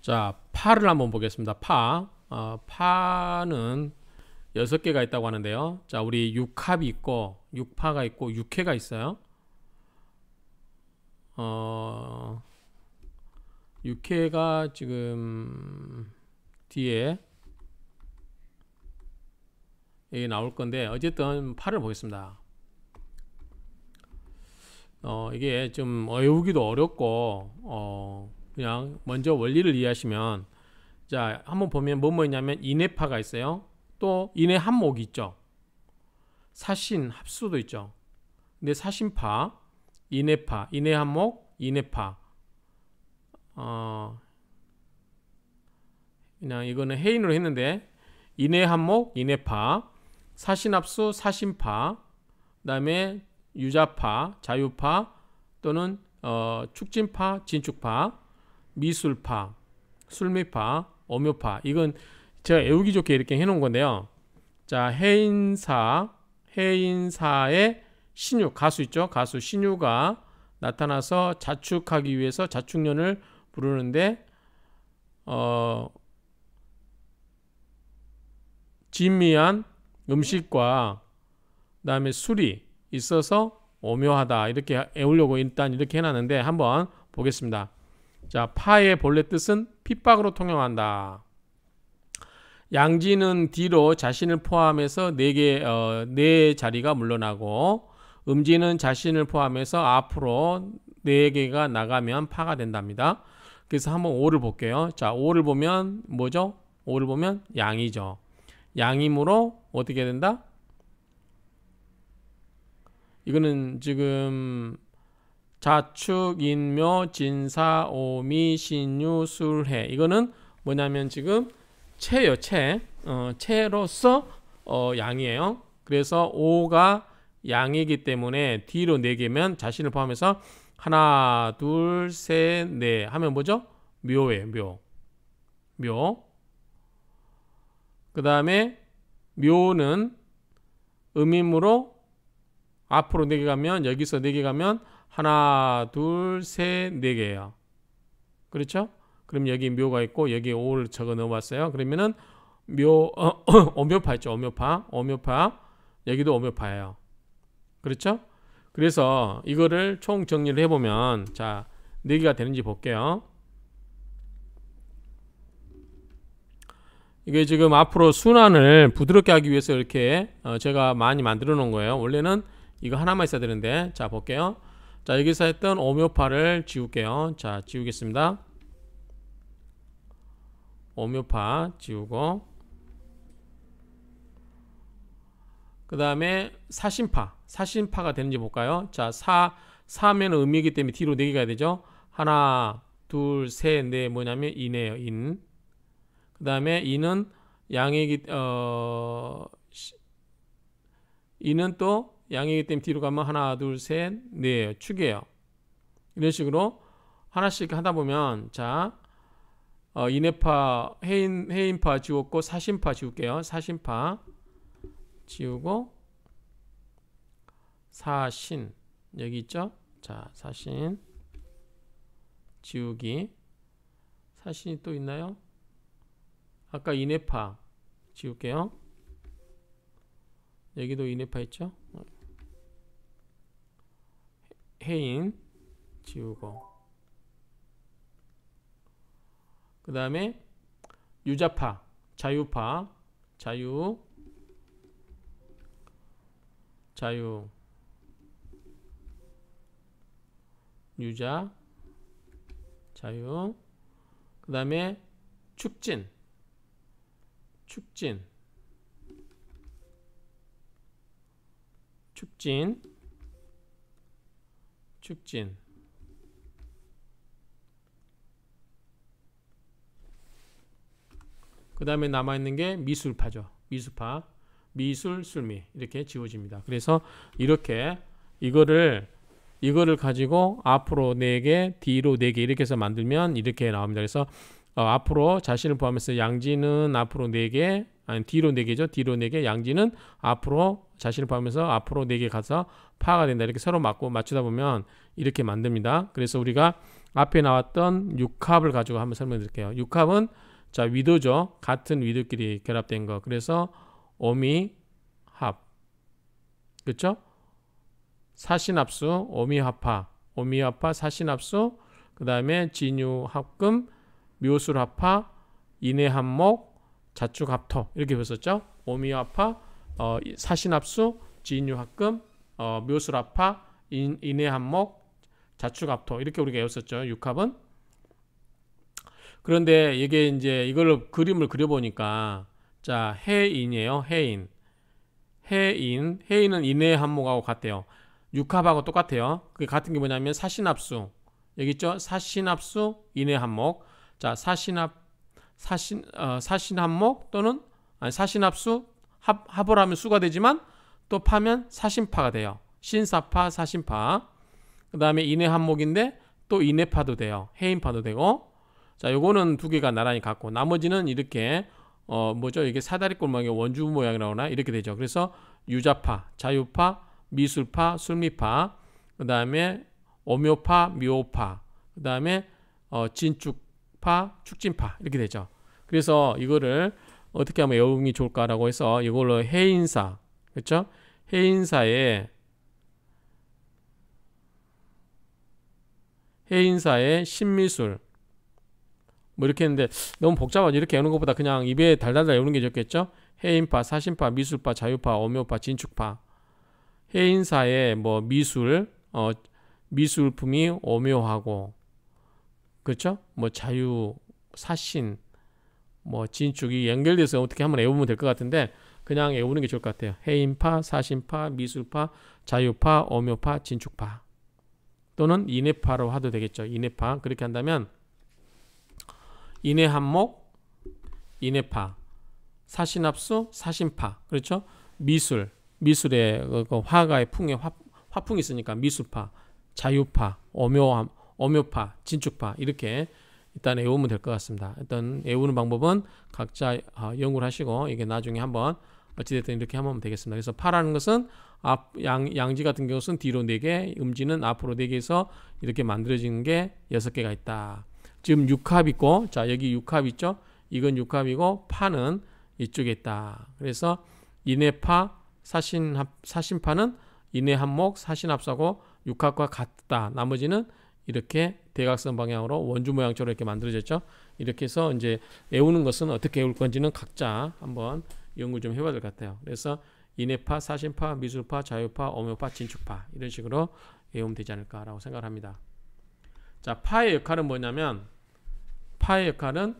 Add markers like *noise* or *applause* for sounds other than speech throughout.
자, 파를 한번 보겠습니다. 파. 어, 파는 여섯 개가 있다고 하는데요. 자, 우리 6합이 있고 6파가 있고 6해가 있어요. 어6해가 지금 뒤에 여기 나올 건데 어쨌든 파를 보겠습니다. 어 이게 좀 외우기도 어렵고 어 그냥 먼저 원리를 이해하시면 자 한번 보면 뭐 뭐 있냐면 인해파가 있어요. 또 인해 한목이 있죠. 사신 합수도 있죠. 근데 사신파, 인해파, 인해 한목, 인해파. 어 그냥 이거는 해인으로 했는데 인해 한목, 인해파, 사신합수, 사신파, 그다음에 유자파, 자유파 또는 어, 축진파, 진축파 미술파, 술미파, 어묘파 이건 제가 애우기 좋게 이렇게 해놓은 건데요. 자, 해인사, 해인사의 신유, 가수 있죠? 가수 신유가 나타나서 자축하기 위해서 자축년을 부르는데 어, 진미한 음식과 그 다음에 술이 있어서 오묘하다 이렇게 애우려고 일단 이렇게 해놨는데 한번 보겠습니다. 자, 파의 본래 뜻은 핍박으로 통용한다. 양지는 뒤로 자신을 포함해서 네 개, 어, 네 자리가 물러나고, 음지는 자신을 포함해서 앞으로 네 개가 나가면 파가 된답니다. 그래서 한번 5를 볼게요. 자, 5를 보면 뭐죠? 5를 보면 양이죠. 양이므로 어떻게 된다? 이거는 지금 자축, 인묘, 진사, 오미, 신유, 술해 이거는 뭐냐면 지금 체요 체 어, 체로서 어, 양이에요 그래서 오가 양이기 때문에 뒤로 네 개면 자신을 포함해서 하나 둘셋네 하면 뭐죠? 묘예 묘묘그 다음에 묘는 음임으로 앞으로 네 개 가면 여기서 네 개 가면 하나, 둘, 셋, 네 개예요. 그렇죠? 그럼 여기 묘가 있고 여기 오를 적어 넣어봤어요. 그러면은 묘 어, 오묘파 *clears throat* 있죠. 오묘파, 오묘파 여기도 오묘파예요. 그렇죠? 그래서 이거를 총 정리를 해보면 자네개가 되는지 볼게요. 이게 지금 앞으로 순환을 부드럽게 하기 위해서 이렇게 어, 제가 많이 만들어 놓은 거예요. 원래는 이거 하나만 있어야 되는데 자 볼게요. 자 여기서 했던 오묘파를 지울게요 자 지우겠습니다 오묘파 지우고 그 다음에 사신파 사신파가 되는지 볼까요 자 사, 사면 음이기 때문에 뒤로 4개 가 되죠 하나 둘셋넷 네, 뭐냐면 이네요 인그 다음에 인은 양이기 어 인은 또 양이기 때문에 뒤로 가면 하나, 둘, 셋, 넷 네, 축이에요. 이런 식으로 하나씩 하다 보면 자 어, 이내파, 해인, 해인파 지웠고 사신파 지울게요. 사신파 지우고 사신 여기 있죠? 자 사신 지우기 사신이 또 있나요? 아까 이내파 지울게요. 여기도 이내파 있죠? 페인 지우고 그 다음에 유자파 자유파 자유 자유 유자 자유 그 다음에 축진 축진 축진 축진 그 다음에 남아있는 게 미술파죠. 미술파, 미술, 술미 이렇게 지워집니다. 그래서 이렇게 이거를 이거를 가지고 앞으로 4개, 뒤로 4개 이렇게 해서 만들면 이렇게 나옵니다. 그래서 어, 앞으로 자신을 포함해서 양지는 앞으로 4개, 아니 뒤로 4개죠. 뒤로 4개, 양지는 앞으로 자신을 포함해서 앞으로 4개 가서 파가 된다. 이렇게 서로 맞고 맞추다 보면 이렇게 만듭니다. 그래서 우리가 앞에 나왔던 육합을 가지고 한번 설명 드릴게요. 육합은 자, 위도죠. 같은 위도끼리 결합된 거. 그래서 오미 합. 그렇죠? 사신합수, 오미합파, 오미합파, 사신합수, 그다음에 진유합금, 묘술합파, 인해합목, 자축합토 이렇게 배웠었죠. 오미합파, 어, 사신합수, 진유합금, 어, 묘수라파, 인, 인해 한목, 자축압토 이렇게 우리가 외웠었죠. 육합은 그런데 이게 이제 이걸 그림을 그려보니까 자 해인이에요. 해인, 해인, 해인은 인해 한목하고 같대요. 육합하고 똑같아요. 그게 같은 게 뭐냐면 사신압수 여기 있죠. 사신압수 인해 한목. 자사신압 사신 어, 사신합목 또는 아니, 사신합수 합 합을 하면 수가 되지만 또 파면 사신파가 돼요. 신사파, 사신파. 그 다음에 인해 한목인데 또 인해파도 돼요. 해인파도 되고. 자, 요거는 두 개가 나란히 같고 나머지는 이렇게 어 뭐죠? 이게 사다리 꼴망의 원주 모양이라고 나 이렇게 되죠. 그래서 유자파, 자유파, 미술파, 술미파, 그 다음에 오묘파, 묘파, 그 다음에 어, 진축파, 축진파 이렇게 되죠. 그래서 이거를 어떻게 하면 여응이 좋을까라고 해서 이걸로 해인사, 그렇죠? 해인사에 해인사의 신미술 뭐 이렇게 했는데 너무 복잡하죠 이렇게 여는 것보다 그냥 입에 달달달 여는 게 좋겠죠 해인파 사신파 미술파 자유파 어묘파 진축파 해인사의 뭐 미술 어 미술품이 오묘하고 그렇죠 뭐 자유 사신 뭐 진축이 연결돼서 어떻게 한번 외우면 될 것 같은데 그냥 외우는 게 좋을 것 같아요. 해인파, 사신파, 미술파, 자유파, 오묘파 진축파 또는 인해파로 하도 되겠죠. 인해파 그렇게 한다면 인해 한목, 인해파, 사신합수, 사신파 그렇죠? 미술, 미술의 그, 그 화가의 풍의 화, 화풍이 있으니까 미술파, 자유파, 오묘함오묘파 진축파 이렇게 일단 외우면 될 것 같습니다. 일단 외우는 방법은 각자 어, 연구를 하시고 이게 나중에 한번 어찌됐든 이렇게 하면 되겠습니다. 그래서 파라는 것은 앞, 양, 양지 같은 경우는 뒤로 4개, 음지는 앞으로 4개에서 이렇게 만들어진게 6개가 있다. 지금 6합 있고, 자, 여기 6합 있죠? 이건 6합이고, 파는 이쪽에 있다. 그래서 인해파, 사신합, 사신파는 인해한목 사신합사고, 6합과 같다. 나머지는 이렇게 대각선 방향으로 원주 모양처럼 이렇게 만들어졌죠. 이렇게 해서 이제 외우는 것은 어떻게 외울 건지는 각자 한번 연구 좀 해봐야 될 것 같아요. 그래서 인해파, 사신파, 미술파, 자유파, 어묘파, 진축파 이런 식으로 외우면 되지 않을까라고 생각합니다. 자, 파의 역할은 뭐냐면 파의 역할은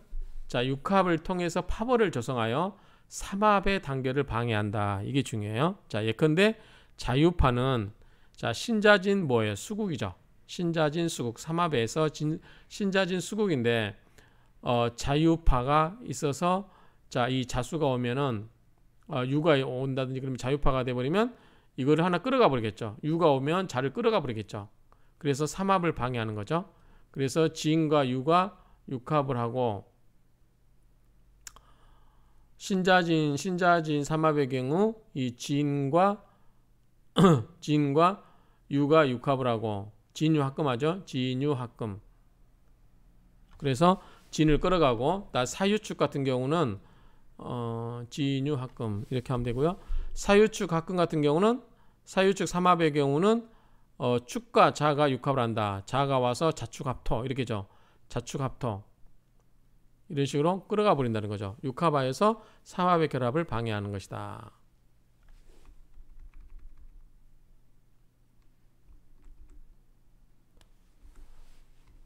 자, 육합을 통해서 파벌을 조성하여 삼합의 단계를 방해한다. 이게 중요해요. 자, 예컨대 자유파는 자, 신자진 뭐예요? 수국이죠. 신자진 수국 삼합에서 진, 신자진 수국인데 어, 자유파가 있어서 자, 이 자수가 오면은 어, 유가 온다든지 그러면 자유파가 돼버리면 이거를 하나 끌어가 버리겠죠. 유가 오면 자를 끌어가 버리겠죠. 그래서 삼합을 방해하는 거죠. 그래서 진과 유가 육합을 하고 신자진 신자진 삼합의 경우 이진과진과 *clears throat* 유가 육합을 하고 진유합금하죠. 진유합금. 그래서 진을 끌어가고 나 사유축 같은 경우는 어, 지유 합금 이렇게 하면 되고요. 사유축 합금 같은 경우는 사유축 삼합의 경우는 어, 축과 자가 육합을 한다. 자가 와서 자축합토 이렇게죠. 자축합토 이런 식으로 끌어가 버린다는 거죠. 육합하에서 삼합의 결합을 방해하는 것이다.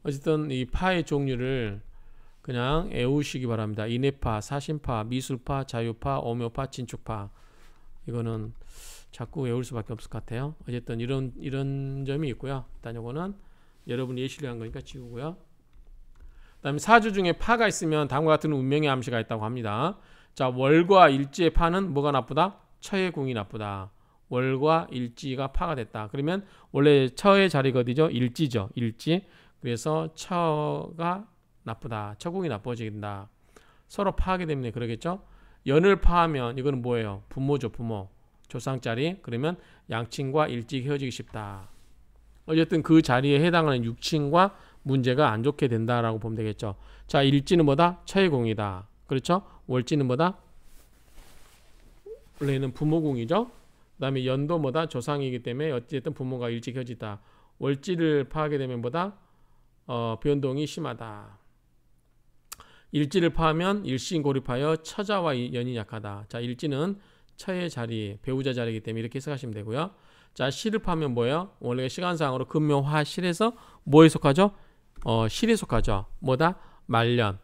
어쨌든 이 파의 종류를 그냥 애우시기 바랍니다. 인해파 사신파, 미술파, 자유파, 오묘파, 진축파 이거는 자꾸 외울 수밖에 없을 것 같아요. 어쨌든 이런 이런 점이 있고요. 일단 요거는 여러분 이 예시를 한 거니까 지우고요. 그다음에 사주 중에 파가 있으면 다음과 같은 운명의 암시가 있다고 합니다. 자 월과 일지의 파는 뭐가 나쁘다? 처의 궁이 나쁘다. 월과 일지가 파가 됐다. 그러면 원래 처의 자리가 어디죠? 일지죠. 일지. 그래서 처가 나쁘다. 첫공이 나빠진다. 서로 파하기 때문에 그러겠죠? 연을 파하면 이거는 뭐예요? 부모죠, 부모. 조상자리. 그러면 양친과 일찍 헤어지기 쉽다. 어쨌든 그 자리에 해당하는 육친과 문제가 안 좋게 된다라고 보면 되겠죠. 자, 일지는 뭐다? 처해공이다. 그렇죠? 월지는 뭐다? 원래는 부모궁이죠. 그 다음에 연도 뭐다? 조상이기 때문에 어찌됐든 부모가 일찍 헤어지다. 월지를 파하게 되면 뭐다? 어, 변동이 심하다. 일지를 파면 하일신 고립하여 처자와 연이 약하다. 자, 일지는 처의 자리, 배우자 자리이기 때문에 이렇게 해석하시면 되고요. 자, 실을 파면 뭐예요? 원래 시간상으로 금묘 화, 실에서 뭐에 속하죠? 어, 실에 속하죠. 뭐다? 말년.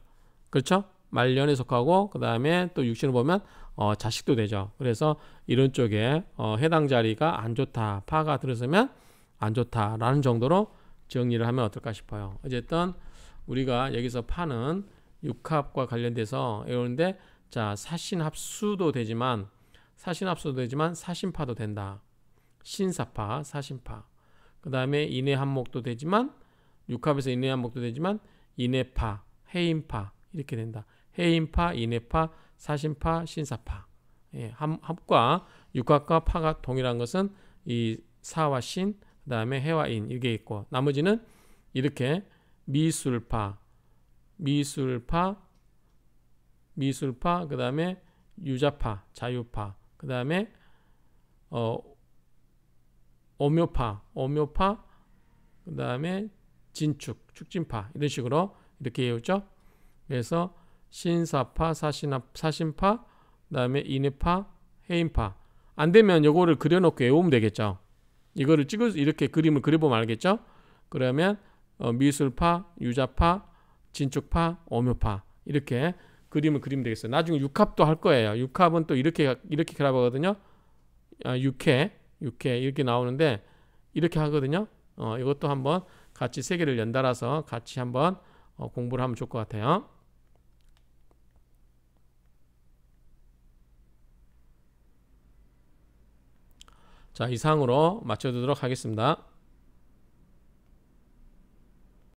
그렇죠? 말년에 속하고 그 다음에 또 육신을 보면 어, 자식도 되죠. 그래서 이런 쪽에 어, 해당 자리가 안 좋다. 파가 들어서면 안 좋다라는 정도로 정리를 하면 어떨까 싶어요. 어쨌든 우리가 여기서 파는 육합과 관련돼서 외우는데자 사신합수도 되지만 사신합수도 되지만 사신파도 된다. 신사파, 사신파. 그 다음에 인해한목도 되지만 육합에서 인해한목도 되지만 인해파, 해인파 이렇게 된다. 해인파, 인해파, 사신파, 신사파. 예, 합과 육합과 파가 동일한 것은 이 사와 신, 그 다음에 해와 인 이게 있고 나머지는 이렇게 미술파, 미술파, 미술파, 그 다음에 유자파, 자유파, 그 다음에 어, 오묘파, 오묘파, 그 다음에 진축, 축진파 이런 식으로 이렇게 외우죠. 그래서 신사파, 사신파, 사신파, 그 다음에 인해파, 해인파 안 되면 요거를 그려놓고 외우면 되겠죠. 이거를 찍어 서 이렇게 그림을 그려보면 알겠죠. 그러면 어, 미술파, 유자파, 진축파 오묘파 이렇게 그림을 그리면 되겠어요. 나중에 육합도 할 거예요. 육합은 또 이렇게 이렇게 그려보거든요. 아, 육해육해 이렇게 나오는데 이렇게 하거든요. 어, 이것도 한번 같이 세 개를 연달아서 같이 한번 어, 공부를 하면 좋을 것 같아요. 자 이상으로 마쳐두도록 하겠습니다.